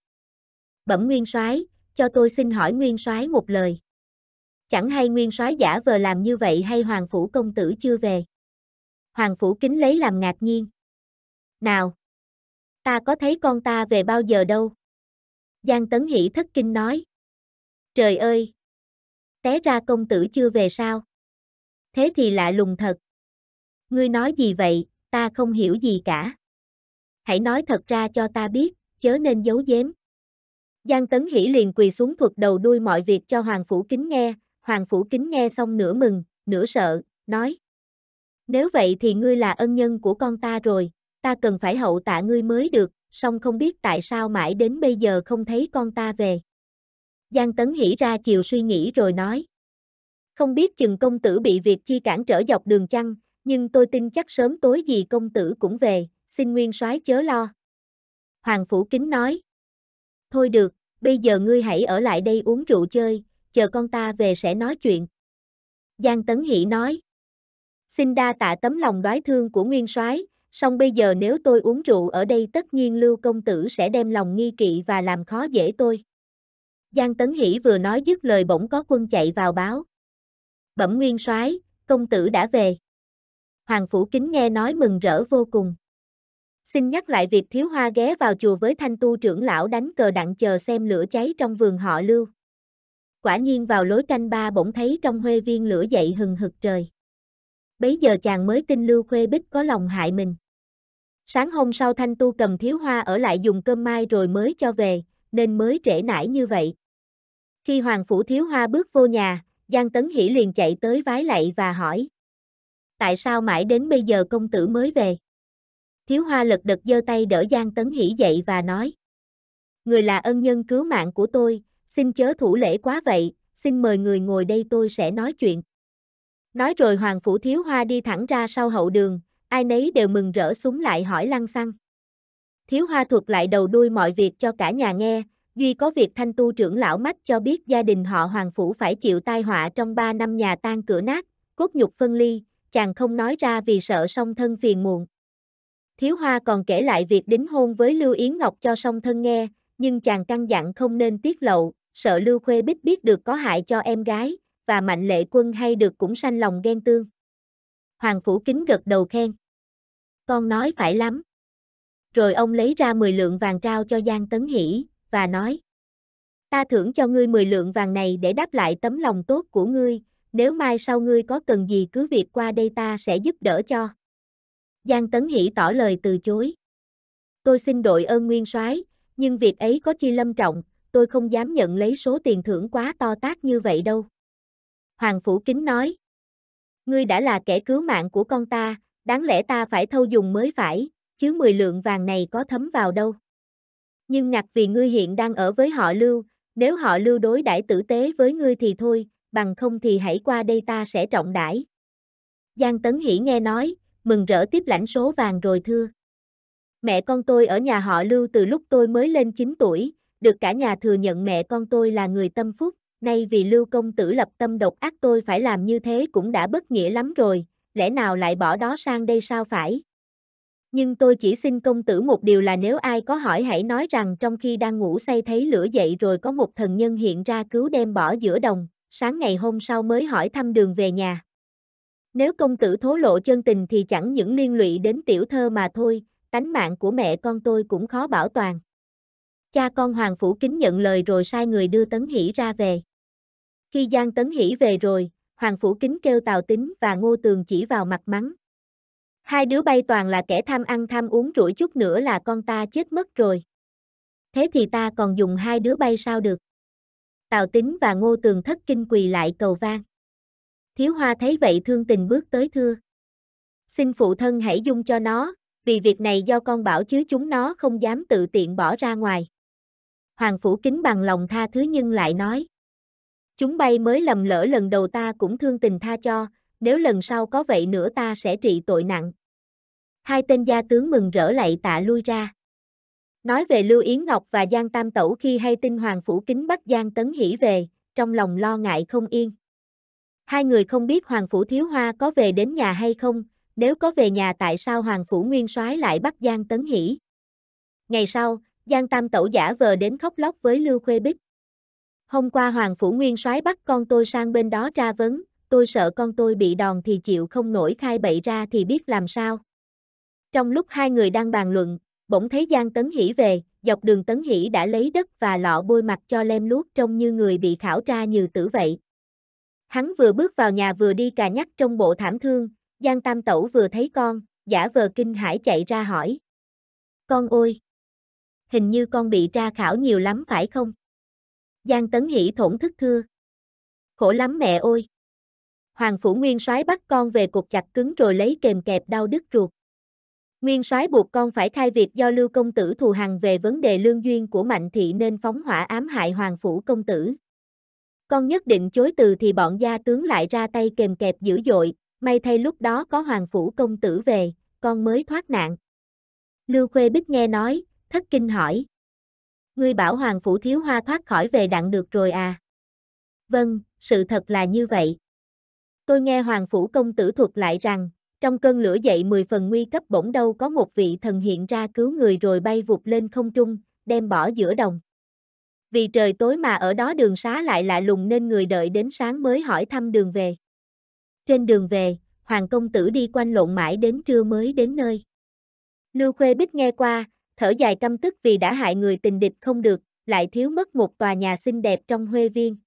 Bẩm Nguyên soái cho tôi xin hỏi Nguyên soái một lời. Chẳng hay Nguyên soái giả vờ làm như vậy hay Hoàng Phủ Công Tử chưa về. Hoàng Phủ Kính lấy làm ngạc nhiên. Nào! Ta có thấy con ta về bao giờ đâu? Giang Tấn Hỷ thất kinh nói. Trời ơi! Té ra công tử chưa về sao? Thế thì lạ lùng thật. Ngươi nói gì vậy, ta không hiểu gì cả. Hãy nói thật ra cho ta biết, chớ nên giấu giếm. Giang Tấn Hỷ liền quỳ xuống thuật đầu đuôi mọi việc cho Hoàng Phủ Kính nghe, Hoàng Phủ Kính nghe xong nửa mừng, nửa sợ, nói. Nếu vậy thì ngươi là ân nhân của con ta rồi, ta cần phải hậu tạ ngươi mới được, song không biết tại sao mãi đến bây giờ không thấy con ta về. Giang Tấn Hỷ ra chiều suy nghĩ rồi nói. Không biết chừng công tử bị việc chi cản trở dọc đường chăng, nhưng tôi tin chắc sớm tối gì công tử cũng về, xin nguyên soái chớ lo. Hoàng Phủ Kính nói. Thôi được, bây giờ ngươi hãy ở lại đây uống rượu chơi, chờ con ta về sẽ nói chuyện. Giang Tấn Hỷ nói. Xin đa tạ tấm lòng đoái thương của nguyên soái xong bây giờ nếu tôi uống rượu ở đây tất nhiên Lưu Công Tử sẽ đem lòng nghi kỵ và làm khó dễ tôi. Giang Tấn Hỷ vừa nói dứt lời bỗng có quân chạy vào báo. Bẩm nguyên soái, công tử đã về. Hoàng Phủ Kính nghe nói mừng rỡ vô cùng. Xin nhắc lại việc thiếu hoa ghé vào chùa với thanh tu trưởng lão đánh cờ đặng chờ xem lửa cháy trong vườn họ lưu. Quả nhiên vào lối canh ba bỗng thấy trong huê viên lửa dậy hừng hực trời. Bấy giờ chàng mới tin lưu khuê bích có lòng hại mình. Sáng hôm sau Thanh Tu cầm thiếu hoa ở lại dùng cơm mai rồi mới cho về, nên mới trễ nải như vậy. Khi Hoàng Phủ Thiếu Hoa bước vô nhà, Giang Tấn Hỷ liền chạy tới vái lạy và hỏi. Tại sao mãi đến bây giờ công tử mới về? Thiếu Hoa lật đật giơ tay đỡ Giang Tấn Hỷ dậy và nói. Người là ân nhân cứu mạng của tôi, xin chớ thủ lễ quá vậy, xin mời người ngồi đây tôi sẽ nói chuyện. Nói rồi Hoàng Phủ Thiếu Hoa đi thẳng ra sau hậu đường, ai nấy đều mừng rỡ súng lại hỏi lăng xăng. Thiếu hoa thuật lại đầu đuôi mọi việc cho cả nhà nghe, duy có việc thanh tu trưởng lão mách cho biết gia đình họ hoàng phủ phải chịu tai họa trong 3 năm nhà tan cửa nát, cốt nhục phân ly, chàng không nói ra vì sợ song thân phiền muộn. Thiếu hoa còn kể lại việc đính hôn với Lưu Yến Ngọc cho song thân nghe, nhưng chàng căn dặn không nên tiết lộ, sợ Lưu Khuê Bích biết được có hại cho em gái, và mạnh lệ quân hay được cũng sanh lòng ghen tương. Hoàng Phủ Kính gật đầu khen. Con nói phải lắm. Rồi ông lấy ra 10 lượng vàng trao cho Giang Tấn Hỷ, và nói. Ta thưởng cho ngươi 10 lượng vàng này để đáp lại tấm lòng tốt của ngươi, nếu mai sau ngươi có cần gì cứ việc qua đây ta sẽ giúp đỡ cho. Giang Tấn Hỷ tỏ lời từ chối. Tôi xin đội ơn nguyên soái, nhưng việc ấy có chi lâm trọng, tôi không dám nhận lấy số tiền thưởng quá to tác như vậy đâu. Hoàng Phủ Kính nói ngươi đã là kẻ cứu mạng của con ta, đáng lẽ ta phải thâu dùng mới phải, chứ 10 lượng vàng này có thấm vào đâu. Nhưng ngặt vì ngươi hiện đang ở với họ lưu, nếu họ lưu đối đãi tử tế với ngươi thì thôi, bằng không thì hãy qua đây ta sẽ trọng đãi. Giang Tấn Hỷ nghe nói, mừng rỡ tiếp lãnh số vàng rồi thưa. Mẹ con tôi ở nhà họ lưu từ lúc tôi mới lên 9 tuổi, được cả nhà thừa nhận mẹ con tôi là người tâm phúc nay vì lưu công tử lập tâm độc ác tôi phải làm như thế cũng đã bất nghĩa lắm rồi, lẽ nào lại bỏ đó sang đây sao phải? Nhưng tôi chỉ xin công tử một điều là nếu ai có hỏi hãy nói rằng trong khi đang ngủ say thấy lửa dậy rồi có một thần nhân hiện ra cứu đem bỏ giữa đồng, sáng ngày hôm sau mới hỏi thăm đường về nhà. Nếu công tử thố lộ chân tình thì chẳng những liên lụy đến tiểu thơ mà thôi, tánh mạng của mẹ con tôi cũng khó bảo toàn. Cha con Hoàng Phủ kính nhận lời rồi sai người đưa Tấn Hỷ ra về. Khi Giang Tấn Hỷ về rồi, Hoàng Phủ Kính kêu Tào Tính và Ngô Tường chỉ vào mặt mắng. Hai đứa bay toàn là kẻ tham ăn tham uống rủi chút nữa là con ta chết mất rồi. Thế thì ta còn dùng hai đứa bay sao được? Tào Tính và Ngô Tường thất kinh quỳ lại cầu vang. Thiếu Hoa thấy vậy thương tình bước tới thưa. Xin phụ thân hãy dung cho nó, vì việc này do con bảo chứ chúng nó không dám tự tiện bỏ ra ngoài. Hoàng Phủ Kính bằng lòng tha thứ nhưng lại nói. Chúng bay mới lầm lỡ lần đầu ta cũng thương tình tha cho, nếu lần sau có vậy nữa ta sẽ trị tội nặng. Hai tên gia tướng mừng rỡ lạy tạ lui ra. Nói về Lưu Yến Ngọc và Giang Tam Tẩu khi hay tin Hoàng Phủ Kính bắt Giang Tấn Hỷ về, trong lòng lo ngại không yên. Hai người không biết Hoàng Phủ Thiếu Hoa có về đến nhà hay không, nếu có về nhà tại sao Hoàng Phủ Nguyên soái lại bắt Giang Tấn Hỷ. Ngày sau, Giang Tam Tẩu giả vờ đến khóc lóc với Lưu Khuê Bích. Hôm qua Hoàng Phủ Nguyên soái bắt con tôi sang bên đó ra vấn, tôi sợ con tôi bị đòn thì chịu không nổi khai bậy ra thì biết làm sao. Trong lúc hai người đang bàn luận, bỗng thấy Giang Tấn Hỷ về, dọc đường Tấn Hỷ đã lấy đất và lọ bôi mặt cho lem luốc trông như người bị khảo tra như tử vậy. Hắn vừa bước vào nhà vừa đi cà nhắc trong bộ thảm thương, Giang Tam Tẩu vừa thấy con, giả vờ kinh hãi chạy ra hỏi. Con ôi! Hình như con bị tra khảo nhiều lắm phải không? Giang Tấn Hỷ thổn thức thưa. Khổ lắm mẹ ơi. Hoàng phủ Nguyên soái bắt con về cục chặt cứng rồi lấy kềm kẹp đau đứt ruột. Nguyên soái buộc con phải khai việc do Lưu công tử thù hằn về vấn đề lương duyên của Mạnh thị nên phóng hỏa ám hại hoàng phủ công tử. Con nhất định chối từ thì bọn gia tướng lại ra tay kềm kẹp dữ dội, may thay lúc đó có hoàng phủ công tử về, con mới thoát nạn. Lưu Khuê Bích nghe nói, thất kinh hỏi ngươi bảo hoàng phủ thiếu hoa thoát khỏi về đặng được rồi à? Vâng, sự thật là như vậy. Tôi nghe hoàng phủ công tử thuật lại rằng, trong cơn lửa dậy 10 phần nguy cấp bỗng đâu có một vị thần hiện ra cứu người rồi bay vụt lên không trung, đem bỏ giữa đồng. Vì trời tối mà ở đó đường xá lại lạ lùng nên người đợi đến sáng mới hỏi thăm đường về. Trên đường về, hoàng công tử đi quanh lộn mãi đến trưa mới đến nơi. Lưu Khuê Bích nghe qua, thở dài căm tức vì đã hại người tình địch không được, lại thiếu mất một tòa nhà xinh đẹp trong Huê Viên.